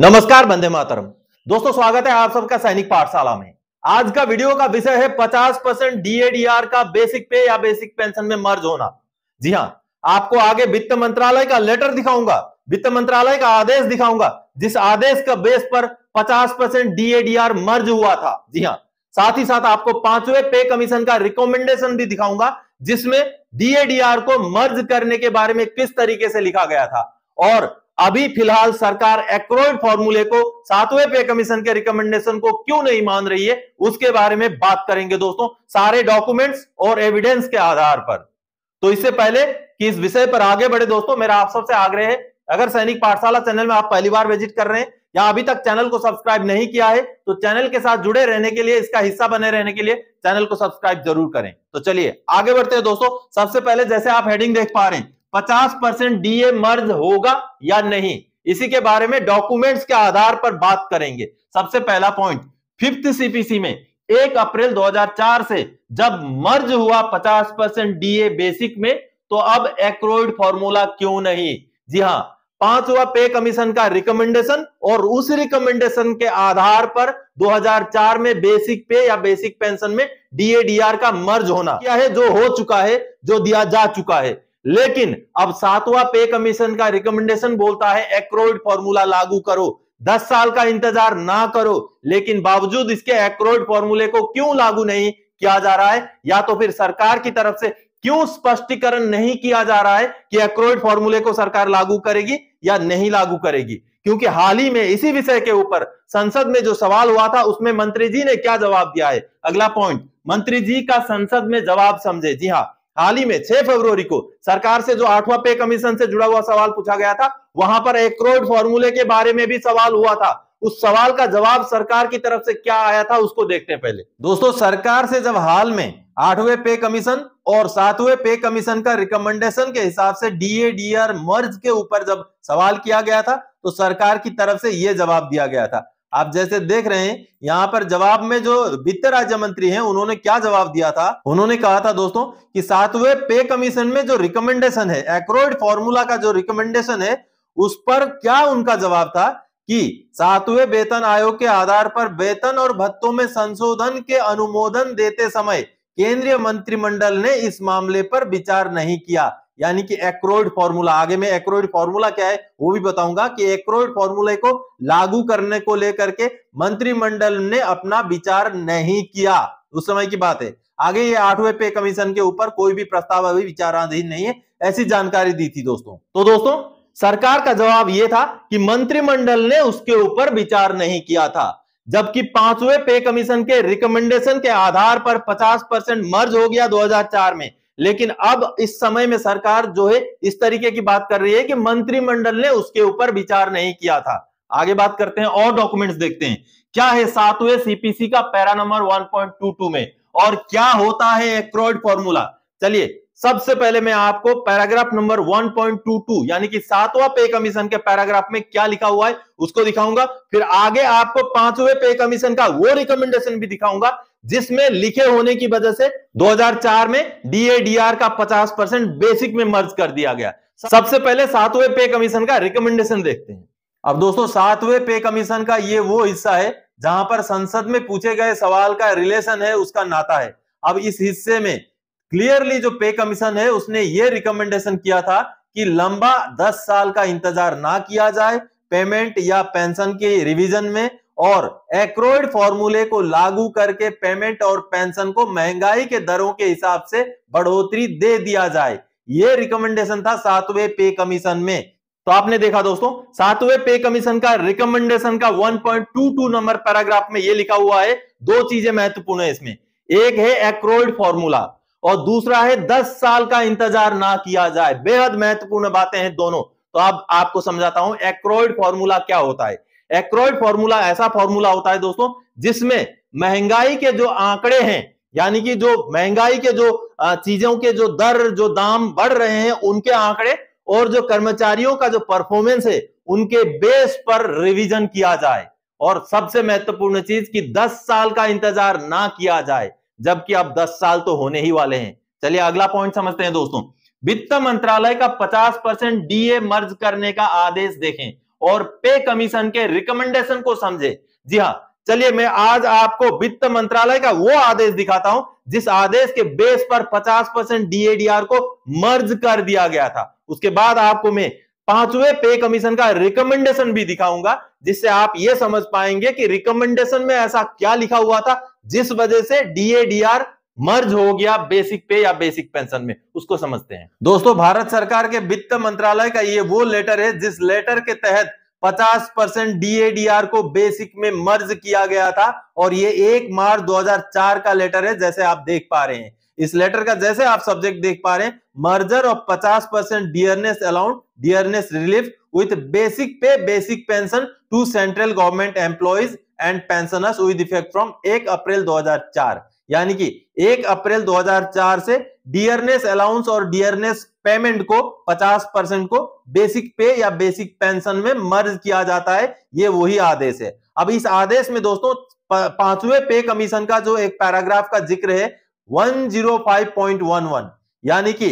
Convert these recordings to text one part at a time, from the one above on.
नमस्कार बंदे मातरम दोस्तों स्वागत है आप सबका सैनिक पाठशाला में आज का वीडियो का विषय है 50 परसेंट डीएडीआर का बेसिक पे या बेसिक पेंशन में मर्ज होना जी हाँ आपको आगे वित्त मंत्रालय का लेटर दिखाऊंगा वित्त मंत्रालय का आदेश दिखाऊंगा जिस आदेश का बेस पर 50 परसेंट डीएडीआर मर्ज हुआ था जी हाँ साथ ही साथ आपको पांचवे पे कमीशन का रिकमेंडेशन भी दिखाऊंगा जिसमें डीएडीआर को मर्ज करने के बारे में किस तरीके से लिखा गया था और अभी फिलहाल सरकार एक्रोइड फॉर्मूले को सातवें पे कमीशन के रिकमेंडेशन को क्यों नहीं मान रही है उसके बारे में बात करेंगे दोस्तों सारे डॉक्यूमेंट्स और एविडेंस के आधार पर तो इससे पहले कि इस विषय पर आगे बढ़े दोस्तों मेरा आप सबसे आग्रह है अगर सैनिक पाठशाला चैनल में आप पहली बार विजिट कर रहे हैं या अभी तक चैनल को सब्सक्राइब नहीं किया है तो चैनल के साथ जुड़े रहने के लिए इसका हिस्सा बने रहने के लिए चैनल को सब्सक्राइब जरूर करें तो चलिए आगे बढ़ते हैं दोस्तों सबसे पहले जैसे आप हेडिंग देख पा रहे हैं 50 परसेंट डीए मर्ज होगा या नहीं इसी के बारे में डॉक्यूमेंट्स के आधार पर बात करेंगे सबसे पहला पॉइंट फिफ्थ सीपीसी में 1 अप्रैल 2004 से जब मर्ज हुआ 50 परसेंट डीए बेसिक में तो अब एक्रोइड फॉर्मूला क्यों नहीं जी हाँ पांचवा पे कमीशन का रिकमेंडेशन और उस रिकमेंडेशन के आधार पर 2004 में बेसिक पे या बेसिक पेंशन में डीएडीआर का मर्ज होना क्या है जो हो चुका है जो दिया जा चुका है लेकिन अब सातवां पे कमीशन का रिकमेंडेशन बोलता है एक्रोइड फॉर्मूला लागू करो दस साल का इंतजार ना करो लेकिन बावजूद इसके एक्रोइड फॉर्मूले को क्यों लागू नहीं किया जा रहा है या तो फिर सरकार की तरफ से क्यों स्पष्टीकरण नहीं किया जा रहा है कि एक्रोइड फॉर्मूले को सरकार लागू करेगी या नहीं लागू करेगी क्योंकि हाल ही में इसी विषय के ऊपर संसद में जो सवाल हुआ था उसमें मंत्री जी ने क्या जवाब दिया है अगला पॉइंट मंत्री जी का संसद में जवाब समझे जी हाँ हाल ही में 6 फरवरी को सरकार से जो आठवां पे कमीशन से जुड़ा हुआ सवाल पूछा गया था वहां पर एक करोड़ फॉर्मूले के बारे में भी सवाल हुआ था उस सवाल का जवाब सरकार की तरफ से क्या आया था उसको देखते हैं पहले दोस्तों सरकार से जब हाल में आठवें पे कमीशन और सातवें पे कमीशन का रिकमेंडेशन के हिसाब से डीएडीआर मर्ज के ऊपर जब सवाल किया गया था तो सरकार की तरफ से यह जवाब दिया गया था आप जैसे देख रहे हैं यहाँ पर जवाब में जो वित्त राज्य मंत्री हैं उन्होंने क्या जवाब दिया था उन्होंने कहा था दोस्तों कि सातवें पे कमीशन में जो रिकमेंडेशन है एक्रोइड फॉर्मूला का जो रिकमेंडेशन है उस पर क्या उनका जवाब था कि सातवें वेतन आयोग के आधार पर वेतन और भत्तों में संशोधन के अनुमोदन देते समय केंद्रीय मंत्रिमंडल ने इस मामले पर विचार नहीं किया यानी कि एक्रोइड फॉर्मूला आगे में एक्रोइड फॉर्मूला क्या है वो भी बताऊंगा कि एक्रोइड फॉर्मूले को लागू करने को लेकर के मंत्रिमंडल ने अपना विचार नहीं किया उस समय की बात है आगे ये आठवें पे कमीशन के ऊपर कोई भी प्रस्ताव अभी विचाराधीन नहीं है ऐसी जानकारी दी थी दोस्तों तो दोस्तों सरकार का जवाब यह था कि मंत्रिमंडल ने उसके ऊपर विचार नहीं किया था जबकि पांचवें पे कमीशन के रिकमेंडेशन के आधार पर 50 परसेंट मर्ज हो गया 2004 में लेकिन अब इस समय में सरकार जो है इस तरीके की बात कर रही है कि मंत्रिमंडल ने उसके ऊपर विचार नहीं किया था आगे बात करते हैं और डॉक्यूमेंट्स देखते हैं क्या है सातवें सीपीसी का पैरा नंबर 1.22 में और क्या होता है एक्रोइड फॉर्मूला चलिए सबसे पहले मैं आपको पैराग्राफ नंबर 1.22 यानी कि सातवां पे कमीशन के पैराग्राफ में क्या लिखा हुआ है उसको दिखाऊंगा फिर आगे आपको पांचवें पे कमीशन का वो रिकमेंडेशन भी दिखाऊंगा जिसमें लिखे होने की वजह से 2004 में डीएडीआर का 50 परसेंट बेसिक में मर्ज कर दिया गया सबसे पहले सातवें पे कमीशन का रिकमेंडेशन देखते हैं अब दोस्तों सातवें पे कमीशन का ये वो हिस्सा है जहां पर संसद में पूछे गए सवाल का रिलेशन है उसका नाता है अब इस हिस्से में क्लियरली जो पे कमीशन है उसने ये रिकमेंडेशन किया था कि लंबा 10 साल का इंतजार ना किया जाए पेमेंट या पेंशन के रिवीजन में और एक्रोइड फॉर्मूले को लागू करके पेमेंट और पेंशन को महंगाई के दरों के हिसाब से बढ़ोतरी दे दिया जाए ये रिकमेंडेशन था सातवें पे कमीशन में तो आपने देखा दोस्तों सातवें पे कमीशन का रिकमेंडेशन का 1.22 नंबर पैराग्राफ में यह लिखा हुआ है दो चीजें महत्वपूर्ण है इसमें एक है एक्रोइड फॉर्मूला और दूसरा है दस साल का इंतजार ना किया जाए बेहद महत्वपूर्ण बातें हैं दोनों तो अब आप, आपको समझाता हूं एक्रोइड फॉर्मूला क्या होता है एक्रोय फॉर्मूला ऐसा फॉर्मूला होता है दोस्तों जिसमें महंगाई के जो आंकड़े हैं यानी कि जो महंगाई के जो चीजों के जो दर जो दाम बढ़ रहे हैं उनके आंकड़े और जो कर्मचारियों का जो परफॉर्मेंस है उनके बेस पर रिवीजन किया जाए और सबसे महत्वपूर्ण चीज कि 10 साल का इंतजार ना किया जाए जबकि अब 10 साल तो होने ही वाले हैं चलिए अगला पॉइंट समझते हैं दोस्तों वित्त मंत्रालय का 50 परसेंट डीए मर्ज करने का आदेश देखें और पे कमीशन के रिकमेंडेशन को समझे जी हाँ चलिए मैं आज आपको वित्त मंत्रालय का वो आदेश दिखाता हूं जिस आदेश के बेस पर 50 परसेंट डीएडीआर को मर्ज कर दिया गया था उसके बाद आपको मैं पांचवे पे कमीशन का रिकमेंडेशन भी दिखाऊंगा जिससे आप ये समझ पाएंगे कि रिकमेंडेशन में ऐसा क्या लिखा हुआ था जिस वजह से डीएडीआर मर्ज हो गया बेसिक पे या बेसिक पेंशन में उसको समझते हैं दोस्तों भारत सरकार के वित्त मंत्रालय का ये वो लेटर है जिस लेटर के तहत 50 परसेंट डीएडीआर को बेसिक में मर्ज किया गया था और ये एक मार्च 2004 का लेटर है जैसे आप देख पा रहे हैं इस लेटर का जैसे आप सब्जेक्ट देख पा रहे हैं merger of 50 percent dearness allowance dearness relief with basic pay basic pension to central government employees and pensioners with effect from एक अप्रैल दो यानी कि 1 अप्रैल 2004 से डियरनेस अलाउंस और डियरनेस पेमेंट को 50 परसेंट को बेसिक पे या बेसिक पेंशन में मर्ज किया जाता है ये वही आदेश है अब इस आदेश में दोस्तों पांचवें पे कमीशन का जो एक पैराग्राफ का जिक्र है 105.11 यानी कि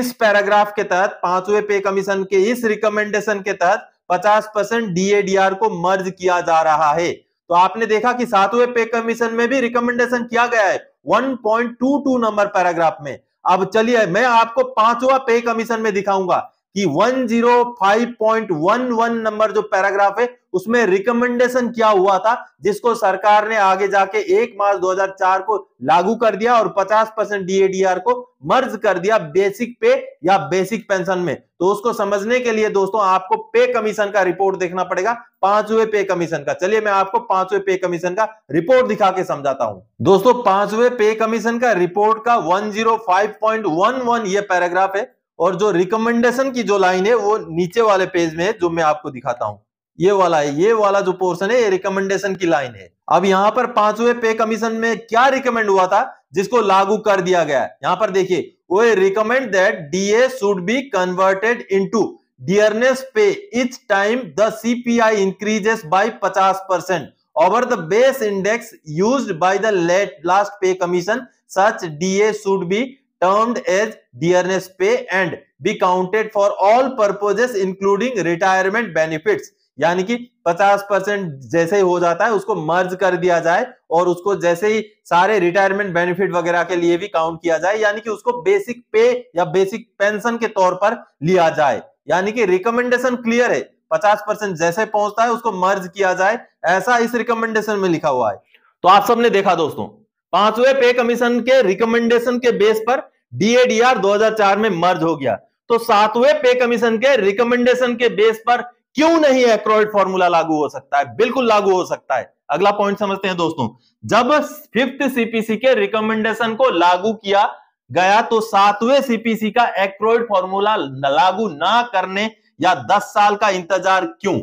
इस पैराग्राफ के तहत पांचवें पे कमीशन के इस रिकमेंडेशन के तहत 50 परसेंट डीएडीआर को मर्ज किया जा रहा है तो आपने देखा कि सातवें पे कमीशन में भी रिकमेंडेशन किया गया है 1.22 नंबर पैराग्राफ में अब चलिए मैं आपको पांचवा पे कमीशन में दिखाऊंगा कि 105.11 नंबर जो पैराग्राफ है उसमें रिकमेंडेशन क्या हुआ था जिसको सरकार ने आगे जाके एक मार्च 2004 को लागू कर दिया और 50 परसेंट डीएडीआर को मर्ज कर दिया बेसिक पे या बेसिक पेंशन में तो उसको समझने के लिए दोस्तों आपको पे कमीशन का रिपोर्ट देखना पड़ेगा पांचवे पे कमीशन का चलिए मैं आपको पांचवे पे कमीशन का रिपोर्ट दिखा के समझाता हूं दोस्तों पांचवे पे कमीशन का रिपोर्ट का वन ये पैराग्राफ है और जो रिकमेंडेशन की जो लाइन है वो नीचे वाले पेज में है जो मैं आपको दिखाता हूं ये वाला है ये वाला जो पोर्शन है ये रिकमेंडेशन की लाइन है अब यहां पर पांचवें पे कमीशन में क्या रिकमेंड हुआ था जिसको लागू कर दिया गया है यहां पर देखिए वो recommend that DA should be converted into dearness pay each time the CPI increases by 50% over the base index used by the late last pay commission such DA should be termed as dearness pay and be counted for all purposes including retirement benefits यानी कि 50 percent जैसे ही हो जाता है उसको मर्ज कर दिया जाए और उसको जैसे ही सारे रिटायरमेंट बेनिफिट वगैरह के लिए भी काउंट किया जाए यानी कि उसको बेसिक पे या बेसिक पेंशन के तौर पर लिया जाए यानी कि रिकमेंडेशन क्लियर है 50 परसेंट जैसे पहुंचता है उसको मर्ज किया जाए ऐसा इस रिकमेंडेशन में लिखा हुआ है तो आप सबने देखा दोस्तों पांचवे पे कमीशन के रिकमेंडेशन के बेस पर डीएडीआर 2004 में मर्ज हो गया तो सातवें पे कमीशन के रिकमेंडेशन के बेस पर क्यों नहीं एक्रोइड फॉर्मूला लागू हो सकता है बिल्कुल लागू हो सकता है अगला पॉइंट समझते हैं दोस्तों जब फिफ्थ सीपीसी के रिकमेंडेशन को लागू किया गया तो सातवें सीपीसी का एक्रोइड फॉर्मूला लागू ना करने या दस साल का इंतजार क्यों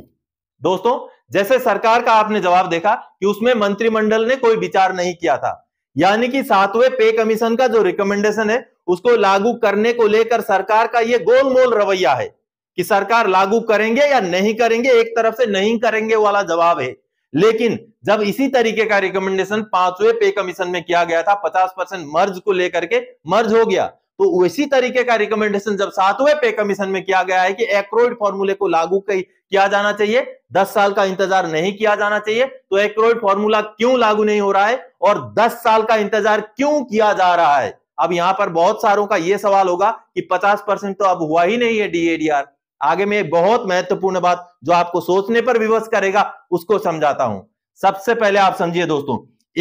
दोस्तों जैसे सरकार का आपने जवाब देखा कि उसमें मंत्रिमंडल ने कोई विचार नहीं किया था यानी कि सातवें पे कमीशन का जो रिकमेंडेशन है उसको लागू करने को लेकर सरकार का ये गोलमोल रवैया है कि सरकार लागू करेंगे या नहीं करेंगे एक तरफ से नहीं करेंगे वाला जवाब है लेकिन जब इसी तरीके का रिकमेंडेशन पांचवें पे कमीशन में किया गया था 50 परसेंट मर्ज को लेकर के मर्ज हो गया तो उसी तरीके का रिकमेंडेशन जब सातवें पे कमीशन में किया गया है कि एक्रोइड फॉर्मूले को लागू किया जाना चाहिए दस साल का इंतजार नहीं किया जाना चाहिए तो एक्रोइड फॉर्मूला क्यों लागू नहीं हो रहा है और दस साल का इंतजार क्यों किया जा रहा है अब यहां पर बहुत सारों का यह सवाल होगा कि पचास परसेंट तो अब हुआ ही नहीं है डीएडीआर आगे में बहुत महत्वपूर्ण बात जो आपको सोचने पर विवश करेगा उसको समझाता हूं सबसे पहले आप समझिए दोस्तों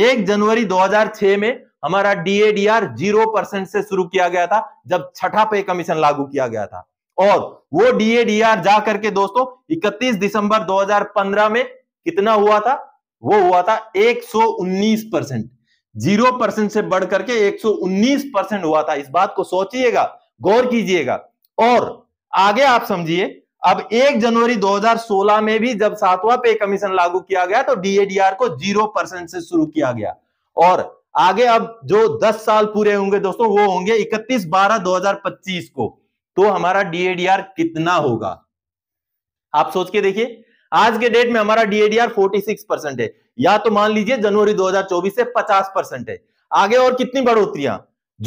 एक जनवरी 2006 में हमारा डीएडीआर जीरो परसेंट से शुरू किया गया था जब छठा पे कमीशन लागू किया गया था और वो डीएडीआर जा करके दोस्तों 31 दिसंबर 2015 में कितना हुआ था वो हुआ था 119 परसेंट जीरो परसेंट से बढ़ करके 119 परसेंट हुआ था इस बात को सोचिएगा गौर कीजिएगा और आगे आप समझिए अब 1 जनवरी 2016 में भी जब सातवां पे कमीशन लागू किया गया तो डीएडीआर को जीरो परसेंट से शुरू किया गया और आगे अब जो 10 साल पूरे होंगे दोस्तों वो होंगे 31 बारह 2025 को तो हमारा डीएडीआर कितना होगा आप सोच के देखिए आज के डेट में हमारा डीएडीआर 46 परसेंट है या तो मान लीजिए जनवरी 2024 से 50 परसेंट है आगे और कितनी बढ़ोतरियां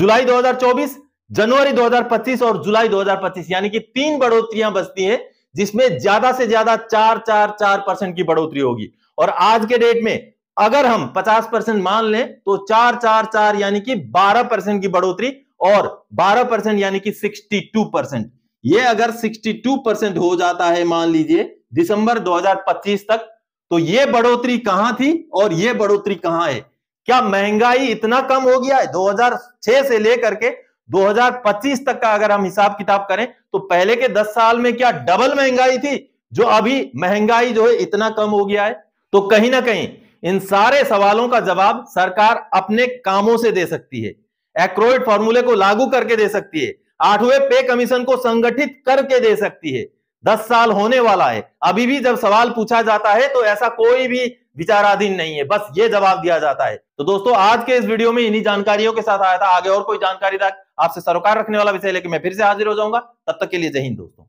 जुलाई 2024 जनवरी 2025 और जुलाई 2025 यानी कि तीन बढ़ोतरियां बचती है जिसमें ज्यादा से ज्यादा चार चार चार परसेंट की बढ़ोतरी होगी और आज के डेट में अगर हम 50 परसेंट मान लें तो चार चार चार यानी कि 12 परसेंट की बढ़ोतरी और 12 परसेंट यानी कि 62 परसेंट ये अगर 62 परसेंट हो जाता है मान लीजिए दिसंबर 2025 तक तो ये बढ़ोतरी कहां थी और ये बढ़ोतरी कहां है क्या महंगाई इतना कम हो गया है 2006 से लेकर के 2025 तक का अगर हम हिसाब किताब करें तो पहले के दस साल में क्या डबल महंगाई थी जो अभी महंगाई जो है इतना कम हो गया है तो कहीं ना कहीं इन सारे सवालों का जवाब सरकार अपने कामों से दे सकती है एक्रोइड फॉर्मूले को लागू करके दे सकती है आठवें पे कमीशन को संगठित करके दे सकती है दस साल होने वाला है अभी भी जब सवाल पूछा जाता है तो ऐसा कोई भी विचाराधीन नहीं है बस ये जवाब दिया जाता है तो दोस्तों आज के इस वीडियो में इन्हीं जानकारियों के साथ आया था आगे और कोई जानकारी आपसे सरोकार रखने वाला विषय लेके मैं फिर से हाजिर हो जाऊंगा तब तक के लिए जय हिंद दोस्तों